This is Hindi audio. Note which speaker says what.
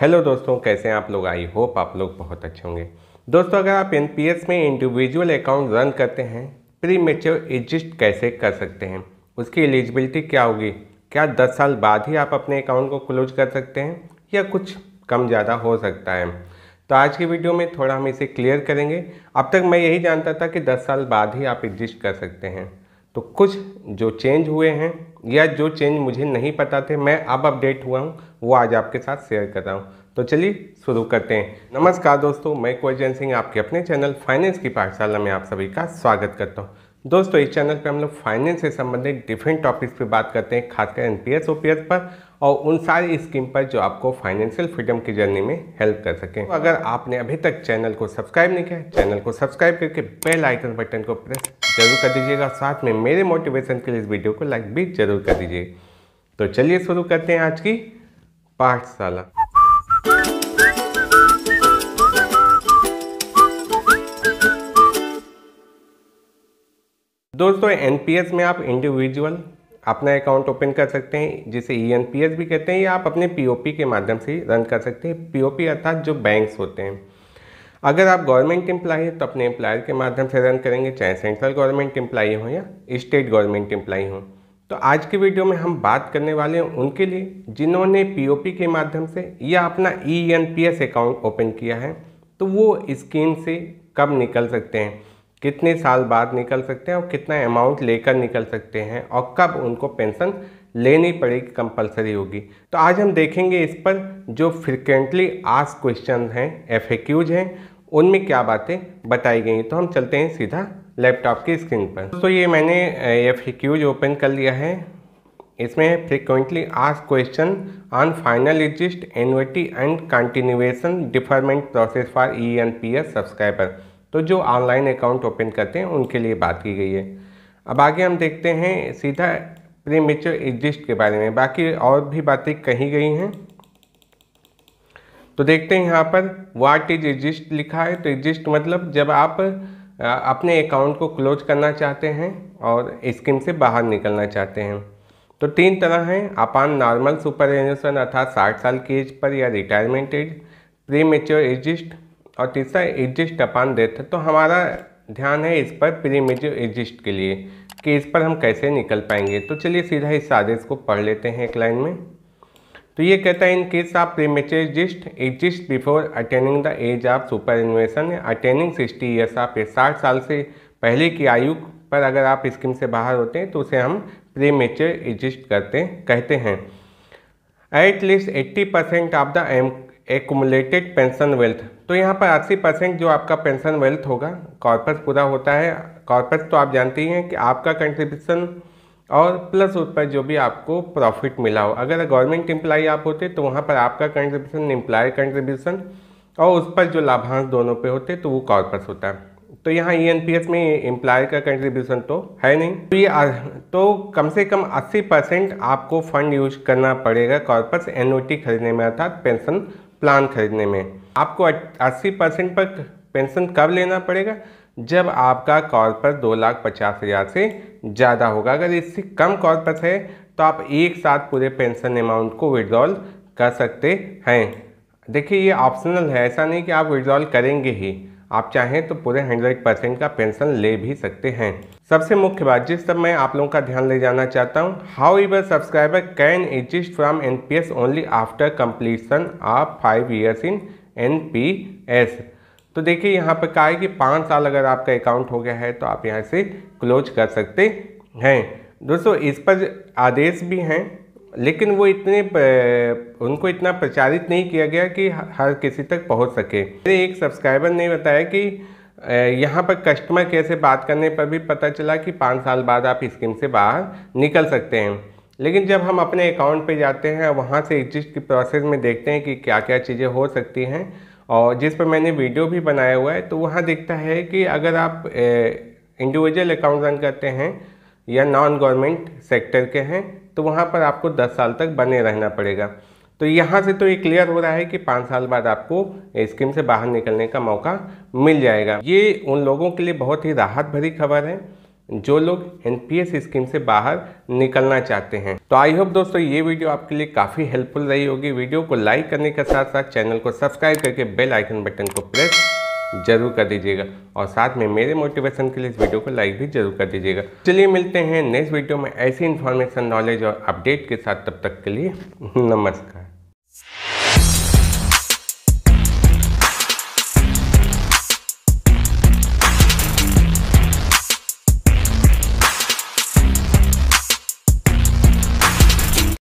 Speaker 1: हेलो दोस्तों कैसे हैं आप लोग आई होप आप लोग बहुत अच्छे होंगे दोस्तों अगर आप एन में इंडिविजुअल अकाउंट रन करते हैं प्री मेच्योर एग्जिस्ट कैसे कर सकते हैं उसकी एलिजिबिलिटी क्या होगी क्या 10 साल बाद ही आप अपने अकाउंट को क्लोज कर सकते हैं या कुछ कम ज़्यादा हो सकता है तो आज की वीडियो में थोड़ा हम इसे क्लियर करेंगे अब तक मैं यही जानता था कि दस साल बाद ही आप एडजिस्ट कर सकते हैं तो कुछ जो चेंज हुए हैं या जो चेंज मुझे नहीं पता थे मैं अब अपडेट हुआ हूँ वो आज आपके साथ शेयर कर रहा हूँ तो चलिए शुरू करते हैं नमस्कार दोस्तों मैं कोजन सिंह आपके अपने चैनल फाइनेंस की पाठशाला में आप सभी का स्वागत करता हूँ दोस्तों इस चैनल पर हम लोग फाइनेंस से संबंधित डिफरेंट टॉपिक्स पे बात करते हैं खासकर N P S O P S पर और उन सारी स्कीम पर जो आपको फाइनेंशियल फ्रीडम की जर्नी में हेल्प कर सकें तो अगर आपने अभी तक चैनल को सब्सक्राइब नहीं किया चैनल को सब्सक्राइब करके बेल आइकन बटन को प्रेस जरूर कर दीजिएगा साथ में मेरे मोटिवेशन के लिए इस वीडियो को लाइक भी जरूर कर दीजिए तो चलिए शुरू करते हैं आज की पाठशाला दोस्तों एनपीएस में आप इंडिविजुअल अपना अकाउंट ओपन कर सकते हैं जिसे ई e भी कहते हैं या आप अपने पीओपी के माध्यम से रन कर सकते हैं पीओपी अर्थात जो बैंक्स होते हैं अगर आप गवर्नमेंट एम्प्लाई हैं तो अपने एम्प्लायर के माध्यम से रन करेंगे चाहे सेंट्रल गवर्नमेंट एम्प्लाई हो या स्टेट गवर्नमेंट एम्प्लाई हो तो आज के वीडियो में हम बात करने वाले हैं उनके लिए जिन्होंने पी के माध्यम से या अपना ई अकाउंट ओपन किया है तो वो स्कीम से कब निकल सकते हैं कितने साल बाद निकल सकते हैं और कितना अमाउंट लेकर निकल सकते हैं और कब उनको पेंशन लेनी पड़ेगी कंपलसरी होगी तो आज हम देखेंगे इस पर जो फ्रिक्वेंटली आज क्वेश्चन हैं एफ हैं उनमें क्या बातें बताई गई तो हम चलते हैं सीधा लैपटॉप की स्क्रीन पर तो ये मैंने एफ ओपन कर लिया है इसमें फ्रिक्वेंटली आज question on final exit annuity and continuation deferment process for E N P S subscriber तो जो ऑनलाइन अकाउंट ओपन करते हैं उनके लिए बात की गई है अब आगे हम देखते हैं सीधा प्री मेच्योर एग्जिस्ट के बारे में बाकी और भी बातें कही गई हैं तो देखते हैं यहाँ पर वाट इज एग्जिस्ट लिखा है तो एग्जिस्ट मतलब जब आप अपने अकाउंट को क्लोज करना चाहते हैं और स्कीम से बाहर निकलना चाहते हैं तो तीन तरह हैं अपान नॉर्मल सुपर एजेंसन अर्थात साठ साल की एज पर या retirement age premature exit और तीसरा एग्जिस्ट अपान डेथ तो हमारा ध्यान है इस पर प्रीमेच्योर एग्जिस्ट के लिए कि इस पर हम कैसे निकल पाएंगे तो चलिए सीधा इस आदेश को पढ़ लेते हैं एक लाइन में तो ये कहता है in case of premature exit exit before attaining the age of superannuation attaining sixty years आप साठ साल से पहले की आयु पर अगर आप स्कीम से बाहर होते हैं तो उसे हम प्रीमेचर एग्जिस्ट करते कहते हैं at least eighty percent of the accumulated pension wealth तो यहाँ पर अस्सी परसेंट जो आपका पेंशन वेल्थ होगा कॉर्पस पूरा होता है कॉर्पस तो आप जानते ही हैं कि आपका कंट्रीब्यूशन और प्लस उस पर जो भी आपको प्रॉफिट मिला हो अगर गवर्नमेंट एम्प्लाई आप होते तो वहाँ पर आपका कंट्रीब्यूशन एम्प्लॉयर कंट्रीब्यूशन और उस पर जो लाभांश दोनों पे होते तो वो कॉर्पस होता है तो यहाँ ई e में एम्प्लॉयर का कंट्रीब्यूशन तो है नहीं तो ये तो कम से कम 80 परसेंट आपको फंड यूज करना पड़ेगा कॉर्पस एनओटी खरीदने में अर्थात पेंशन प्लान खरीदने में आपको अस्सी परसेंट पर पेंशन कब लेना पड़ेगा जब आपका कॉल पर दो लाख पचास हज़ार से ज़्यादा होगा अगर इससे कम कॉल पर है तो आप एक साथ पूरे पेंशन अमाउंट को विड्रॉल कर सकते हैं देखिए ये ऑप्शनल है ऐसा नहीं कि आप विड्रॉल करेंगे ही आप चाहें तो पूरे हंड्रेड परसेंट का पेंशन ले भी सकते हैं सबसे मुख्य बात जिस तब मैं आप लोगों का ध्यान ले जाना चाहता हूँ however subscriber can exit from N P S only after completion of five years in N P S तो देखिए यहाँ पर कहा है कि पाँच साल अगर आपका अकाउंट हो गया है तो आप यहाँ से क्लोज कर सकते हैं दोस्तों इस पर आदेश भी हैं लेकिन वो इतने उनको इतना प्रचारित नहीं किया गया कि हर किसी तक पहुंच सके मेरे एक सब्सक्राइबर ने बताया कि यहाँ पर कस्टमर केयर से बात करने पर भी पता चला कि पाँच साल बाद आप स्कीम से बाहर निकल सकते हैं लेकिन जब हम अपने अकाउंट पे जाते हैं वहाँ से एग्जिस्ट की प्रोसेस में देखते हैं कि क्या क्या चीज़ें हो सकती हैं और जिस पर मैंने वीडियो भी बनाया हुआ है तो वहाँ देखता है कि अगर आप इंडिविजुअल अकाउंट रन करते हैं या नॉन गवर्नमेंट सेक्टर के हैं तो वहाँ पर आपको 10 साल तक बने रहना पड़ेगा तो यहाँ से तो ये क्लियर हो रहा है कि पाँच साल बाद आपको स्कीम से बाहर निकलने का मौका मिल जाएगा ये उन लोगों के लिए बहुत ही राहत भरी खबर है जो लोग एन स्कीम से बाहर निकलना चाहते हैं तो आई होप दोस्तों ये वीडियो आपके लिए काफ़ी हेल्पफुल रही होगी वीडियो को लाइक करने के साथ साथ चैनल को सब्सक्राइब करके बेल आइकन बटन को प्रेस जरूर कर दीजिएगा और साथ में मेरे मोटिवेशन के लिए इस वीडियो को लाइक भी जरूर कर दीजिएगा चलिए मिलते हैं नेक्स्ट वीडियो में ऐसी इन्फॉर्मेशन नॉलेज और अपडेट के साथ तब तक के लिए नमस्कार